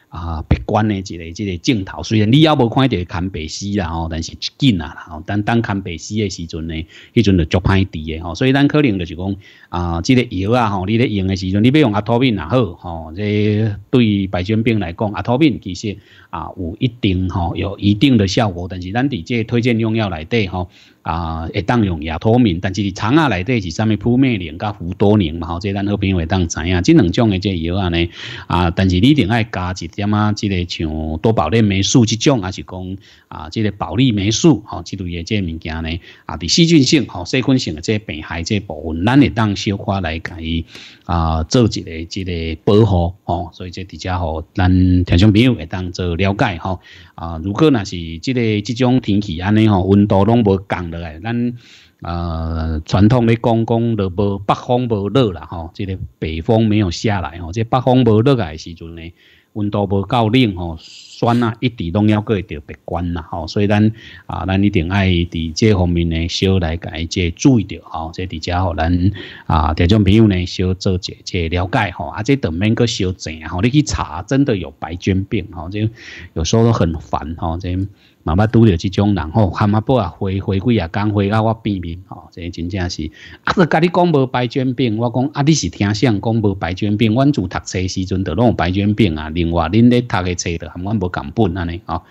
啊，鼻管的一个、一个镜头，虽然你也无看到坎白丝啦吼，但是紧啊，吼。但当坎白丝的时阵呢，迄阵就足歹治的吼。所以咱可能就是讲啊，这个药啊吼，你咧用的时阵，你要用阿托品也好吼。这对白血病来讲，阿托品其实啊有一定吼有一定的效果，但是咱这接推荐用药来对吼。啊，会当用也透明，但是你肠啊内底是啥物铺面灵加氟多灵嘛吼，即咱好朋友会当知影，即两种个即药啊呢啊，但是你定爱加一点啊，即个像多宝链霉素即种，还是讲啊，即个保利霉素吼，即类个即物件呢啊，伫细菌性吼细菌性个即病害即部分，咱会当消化来给伊啊，做一个即个保护吼，所以即底遮吼咱听众朋友会当做了解吼啊，如果若是即个即种天气安尼吼，温度拢无降了。咱呃，传统咧讲讲就无北方无热啦吼，即个北风没有下来吼，即北方无热来时阵呢，温度无够冷吼，酸啊，一直拢要过着别关啦吼，所以咱啊，咱一定爱伫这方面咧少来改，即注意着吼，即伫遮吼咱啊，听众朋友咧少做一，即了解吼，啊，即对面个小症啊，吼，你去查真的有白菌病吼，即、这有时候都很烦吼，这。妈妈拄着即种人吼，他妈不啊回回归啊刚回到我对面吼，这真正是啊，叔甲你讲无白卷病，我讲啊你是听谁讲无白卷病，阮自读册时阵著拢有白卷病啊。另外，恁咧读诶册著含阮无共本安尼吼。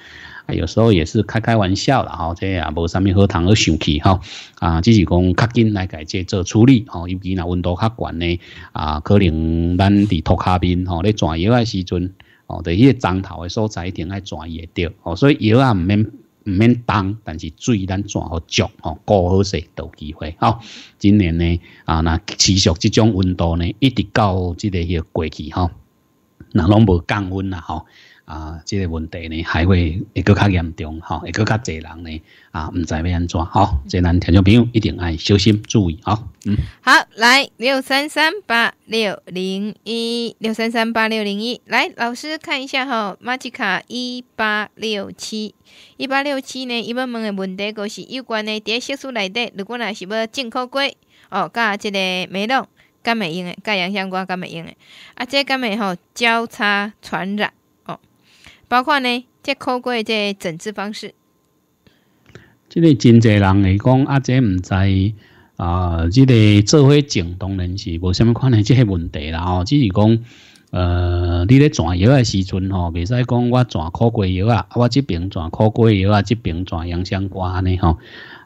啊、有时候也是开开玩笑啦，吼，这也无啥物好谈，好生气吼，啊，只是讲较紧来改这做处理哦，尤其那温度较悬呢啊，可能咱伫涂骹边吼，咧转药的时阵。哦，在迄个长头诶所在一定爱抓伊的钓，哦，所以药啊毋免毋免当，但是水咱抓好足，哦，搞好势都机会。哦，今年呢啊，那持续即种温度呢，一直到即个个过去哈，那拢无降温啦，吼。啊，这个问题呢还会会更加严重，吼，会更加多人呢啊，唔知要安怎，吼，济咱听众朋友一定爱小心注意，好。嗯，好，来六三三八六零一六三三八六零一，来老师看一下，吼，马吉卡一八六七一八六七呢，伊要问的问题，都是有关的伫一小说内底，如果若是要进口过哦，加即个梅肉敢会用诶，甲洋香瓜敢会用诶，啊，即敢会吼交叉传染。包括呢，这苦过的这诊治方式，这个真侪人会讲啊，即唔知啊，这个做伙种当然是无什么款的这个问题啦吼。只是讲，呃，你咧转药的时阵吼，袂使讲我转考过药啊，我这边转考过药啊，这边转洋香瓜呢吼，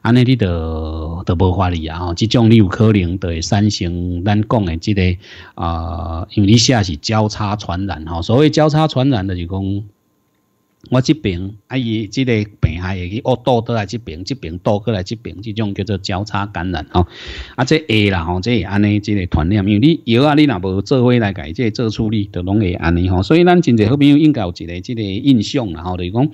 安尼你都都无法理啊吼。这种你有可能会产生咱讲的这个啊，因为你下是交叉传染吼。所谓交叉传染就是讲。我这边啊，伊即个病害会去，恶倒倒来这边，这边倒过来这边，这种叫做交叉感染哦。啊，即会啦吼，即会安尼即个传染，因为你药啊，你若无做伙来家，即做处理，都拢会安尼吼。所以，咱真侪好朋友应该有一个即个印象啦吼，就是讲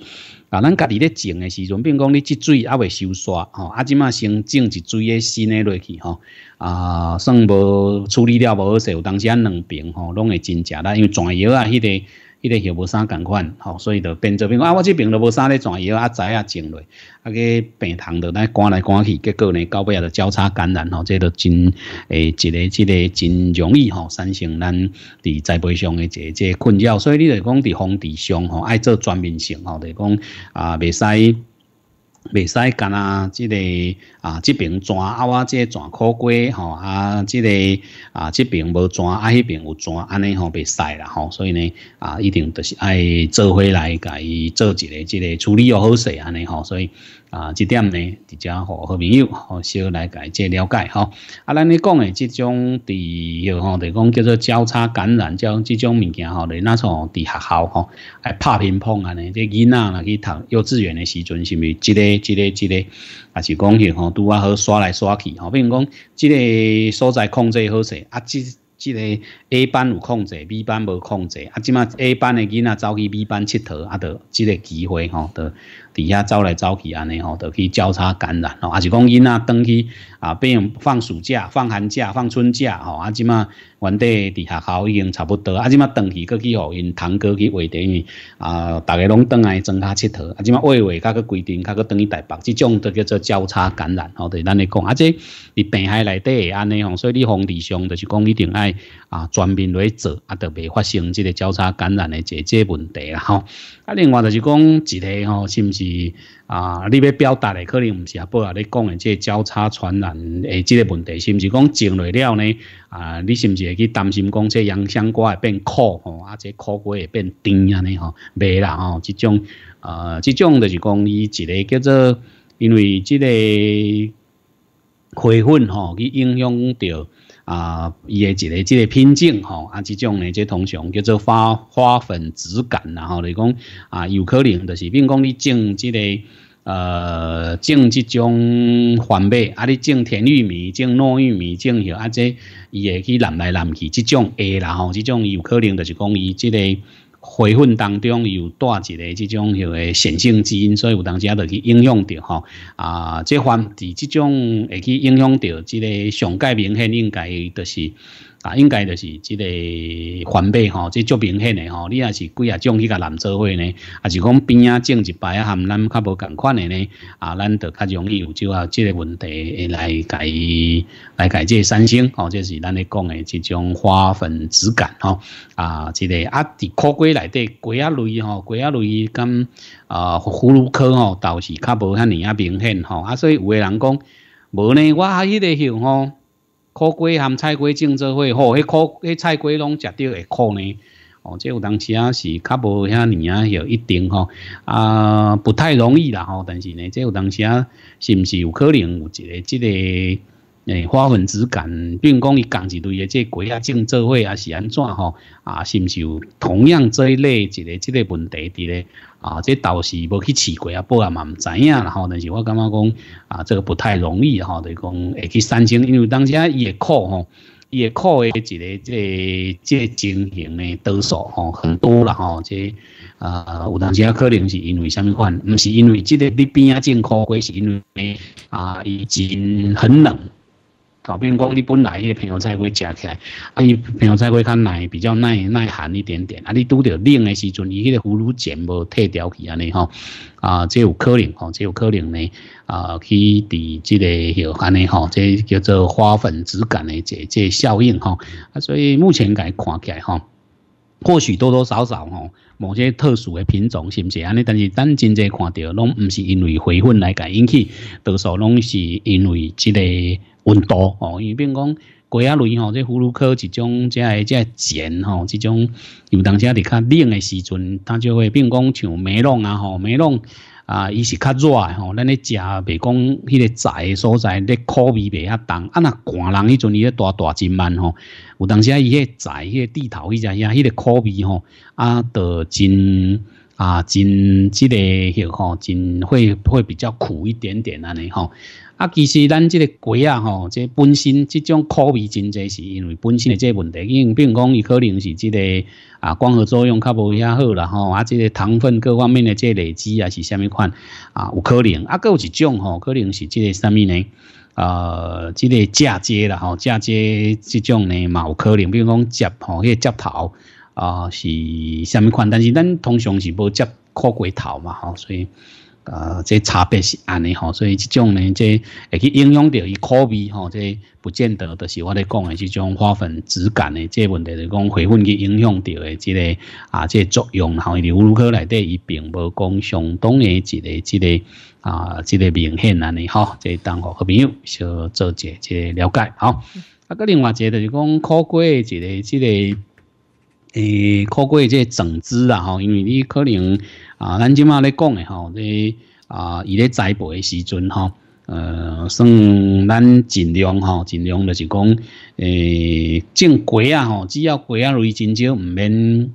啊，咱家己咧种诶时阵，如讲你即水阿未收刷吼，啊，即满先种一水诶，新嘅落去吼，啊，算无处理了，无好势，有当时啊两病吼，拢会真正啦，因为全药啊，迄个。迄个药无啥共款吼，所以就变做变啊，我这边都无啥咧转移啊，仔啊种落，啊个病虫都来赶来赶去，结果呢到尾也就交叉感染吼，这都真诶，一个一个真容易吼，产生咱伫栽培上的一个困扰。所以你咧讲伫防治上吼，爱做全面性吼，就讲啊未使未使干啊，即个。啊，这边转啊，我这个转枯龟吼啊，这个啊，这边无转啊，那边有转，安尼吼被晒啦吼，所以呢啊，一定都是爱做回来，改做一个，即个处理又好势安尼吼，所以啊，这点呢，直接互好朋友吼，小来改个了解吼。啊，咱你讲的这种，第吼，就讲叫做交叉感染，叫这种物件吼，你那时候在学校吼，拍乒乓安尼，这囡仔去读幼稚园的时阵，是咪？即个，即个，即个。是讲迄吼，拄啊好耍来耍去吼。比如讲，即个所在控制好势，啊，即即个 A 班有控制，B 班无控制，啊，即码 A 班的囡仔走去 B 班佚佗，啊，得即个机会吼，得。底下招来招去安尼吼，就去交叉感染吼，啊，是讲因啊，登去啊，比如放暑假、放寒假、放春假吼，啊，即满原地伫学校已经差不多，啊，即满登去过去吼，因堂哥去话题呢，啊，大家拢登来增加佚佗，啊，即嘛，话话较佮规定较佮登去台北，即种就叫做交叉感染吼，对咱来讲，啊，即伫病害内底安尼吼，所以你防疫上就是讲一定爱。啊，全面做啊，都未发生这个交叉感染的这这问题啦吼。啊，另外就是讲一个吼，是不是啊？你要表达的可能不是啊，不啊，你讲的这交叉传染诶，这个问题，是不是讲种来了呢？啊，你是不是会去担心讲这洋香瓜会变苦吼，啊，这苦瓜会变甜安呢？吼，未啦吼，这种呃，这种就是讲伊一个叫做因为这个水分吼，去影响到。啊，伊诶一个一个品种吼，啊，即种呢，即通常叫做花花粉质感，然后来讲啊，有可能就是，比如讲你种这个呃，种即种番麦，啊，你种甜玉米，种糯玉米，种许，啊，即伊会去染来染去，即种会啦吼，即种有可能就是讲伊即个。回粉当中有带一个这种许显性基因，所以有当时啊，得去影响到吼。啊，这番伫这种会去影响到，这个上界明显应该就是。啊，应该就是这个反背吼，这足明显诶吼。你也是几啊种迄个蓝做伙呢？啊，是讲边啊种一排啊含咱较无同款的呢。啊，咱就较容易有就啊，这个问题来伊来即这三性哦。这是咱咧讲的这种花粉质感吼。啊，这个啊，伫枯瓜内底瓜啊类吼，瓜啊类跟啊葫芦科吼，倒是较无遐尼啊明显吼。啊，所以有个人讲，无呢，我啊迄个香吼。苦瓜含菜瓜种植会吼，迄苦迄菜瓜拢食到会苦呢，哦，即有当时啊是较无遐年啊有一定吼，啊不太容易啦吼，但是呢，即有当时啊是毋是有可能有一个即个。诶，花粉之间，并讲伊共一类个即鸡啊，症做伙啊是安怎吼？啊，是毋是有同样这一类一个即个问题伫咧？啊，即倒是无去试过啊，我嘛唔知影啦吼。但是我感觉讲啊，这个不太容易吼，就讲会去产生，因为当啊伊会苦吼，伊会苦诶一个即个即个情形的倒数吼很多啦吼。即啊，有当时啊，可能是因为啥物款？唔是因为即个你边啊种枯萎，是因为啊，伊真很冷。搞变讲你本来迄个平阳菜粿食起来，啊，伊平阳菜粿较耐，比较耐耐寒一点点。啊，你拄到冷的时阵，伊迄个葫芦全无退掉去安尼吼，啊，这有可能吼，这有可能呢，啊，去伫即个许安尼吼，这叫做花粉质感的这这效应吼。啊，所以目前改看起来吼。或许多多少少吼，某些特殊的品种是不是？安尼？但是咱真正看到，拢唔是因为回粉来改引起，多数拢是因为即个。温度哦，因为比如讲，鸡鸭类吼，这葫芦科一种，即系即系碱吼，这种有当时啊，你较冷的时阵，它就会，比如讲像梅陇啊吼，梅陇啊，伊是较软吼，咱咧食袂讲，迄个仔的所在，咧苦味袂遐重。啊，那寒人迄阵，伊咧大大真慢吼，有当时啊，伊迄仔，迄个地头伊只呀，迄个苦味吼，啊，得真啊，真即、个类，吼，真会会比较苦一点点安尼吼。啊，其实咱这个瓜啊，吼，这本身这种口味真侪是因为本身的这问题。因，为比如讲，伊可能是这个啊，光合作用较无遐好啦，吼啊，这个糖分各方面的这累积啊，是虾米款啊？有可能。啊，有一种吼，可能是这个虾米呢？呃，这个嫁接啦，吼，嫁接这种呢，嘛有可能。比如讲接吼，迄个接头啊，是虾米款？但是咱通常是不接苦瓜头嘛，吼，所以。啊，这差别是安尼吼，所以这种呢，这也去影响到伊口味吼，这不见得就是我咧讲的这种花粉质感的这问题，是讲花粉去影响到的这个啊，这作用然后流入去内底，伊并无讲相当的一个一个啊，这个明显安尼吼，即当好好朋友小做一个了解好，啊个另外一就是讲苦瓜的一个这个诶，可贵的这整只啊吼，因为你可能。啊，咱即嘛咧讲诶吼，咧啊，伊咧栽培诶时阵吼，呃，算咱尽量吼，尽量就是讲，诶，种瓜啊吼，只要瓜啊类真少，毋免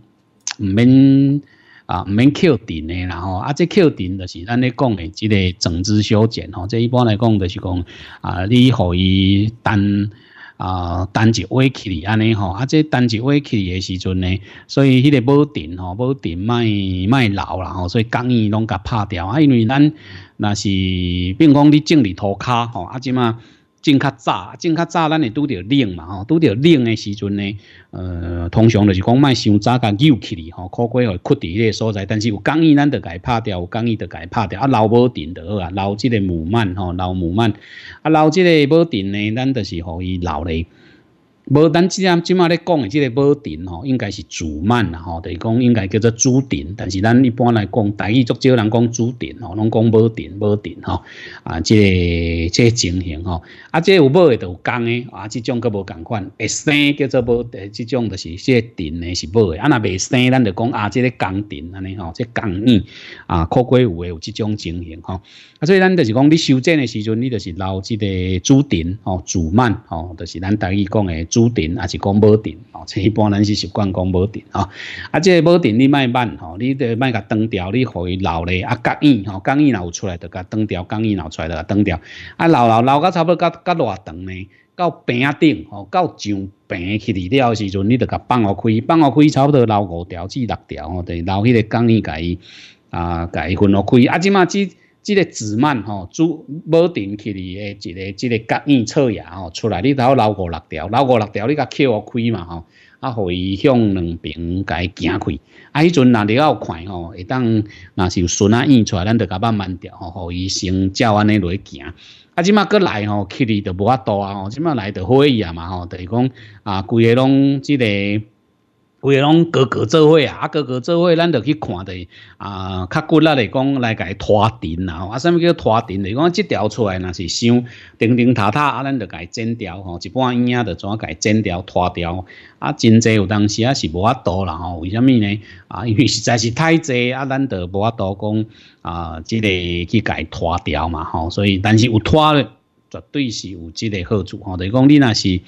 毋免啊毋免扣顶诶，啦吼，啊，这扣顶就是咱咧讲诶，即个整枝修剪吼，这一般来讲就是讲，啊，你互伊单。啊，单季尾起哩安尼吼，啊，这单季尾起的时阵呢，所以迄个保定吼，保定卖卖老啦吼，所以肝伊拢甲拍掉，啊，因为咱那是，比如讲你种哩土卡吼，啊，即嘛。正较早，正较早，咱会拄着冷嘛吼，拄着冷的时阵呢，呃，通常就是讲卖伤早甲热起哩吼，可贵窟伫迄个所在，但是有钢意咱着家拍掉，有钢意着家拍掉啊，留无定好啊，留即个母慢吼，留母慢，啊，留即个无定呢，咱就是互伊留咧。无，咱即下即马咧讲的即个无顶吼，应该是主曼啦吼，就是讲应该叫做主顶，但是咱一般来讲，台语足少人讲主顶吼，拢讲无顶无顶吼，啊，即个即个情形吼，啊，即个有诶的有钢的啊，即种佫无共款，会生叫做无，诶，即种就是即顶呢是无的，啊，若未生，咱就讲啊，即个钢顶安尼吼，即钢硬啊，可过有诶有即种情形吼，啊，所以咱就是讲，你修建的时阵，你就是留即个主顶吼、主曼吼，就是咱台语讲的。主定还是讲无定哦，一般人是习惯讲无定哦。啊，这无定你卖慢哦，你得卖个灯调，你回老嘞啊，钢椅吼，钢椅若有出来，就甲灯调，钢椅若有出来，就甲灯掉。啊，老老老到差不多，到甲偌长呢？到平顶吼，到上平去了了时阵，你得甲放互开，放互开，差不多留五条至六条哦，留迄个钢甲伊啊，伊分互开。啊，即嘛只。这个子蔓吼，主无定哩的一个，即个割叶侧牙吼出来，你头留五六条，留五六条你甲互开嘛吼，啊，互伊向两边伊行开。啊，迄阵若里较看吼，会当那是有笋啊，引出来咱就甲慢慢掉吼，互伊先照安尼落去行。啊，即满过来吼，去哩就无啊多啊，吼即满来就好伊啊嘛吼，就是讲啊，规个拢这个。规个拢各个做伙啊，啊哥哥做伙，咱就去看的啊，较骨力来讲来家拖钉啦，啊什么叫拖钉哩？讲即条出来那是伤钉钉塔塔，啊咱就家剪掉吼，一半影的怎啊家剪掉拖掉？啊，真济有当时啊是无法度啦吼，为虾米呢？啊，因为实在是太济啊，咱就无法度讲啊，这个去家拖掉嘛吼。所以，但是有拖嘞，绝对是有即个好处吼。等是讲你那是。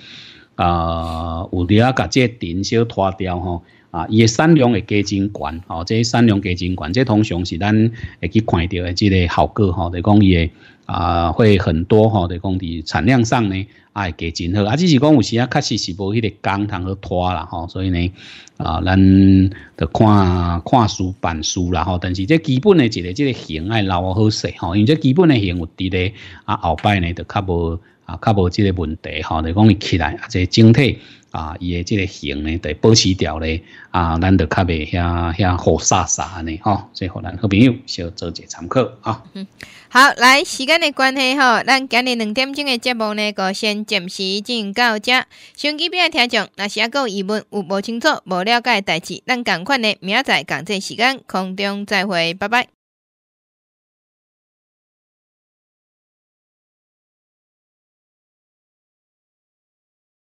啊，有滴啊，甲这田销拖掉吼，啊，伊的产量会加真悬，吼，这产量加真悬，这通常是咱会去看到的这个效果，吼，的讲伊的啊，会很多，吼，的讲伫产量上呢，会加真好，啊，只是讲有时啊，确实是无迄个工通去拖啦，吼，所以呢，啊，咱就看看书、板书啦，吼，但是这基本的一个这个型爱留好势，吼，因为这基本的形有伫咧，啊，后摆呢，就较无。啊，较无即个问题吼，就讲伊起来，啊，即整体啊，伊诶即个形咧，得保持调咧，啊，咱就较袂遐遐好沙沙安尼吼，所以咱好朋友，小做者参考啊。嗯，好，来时间的关系吼，咱今日两点钟的节目呢，就先暂时进行到遮。星机边诶听众，若是阿有疑问有无清楚、无了解的代志，咱赶快呢，明仔载同这时间，空中再会，拜拜。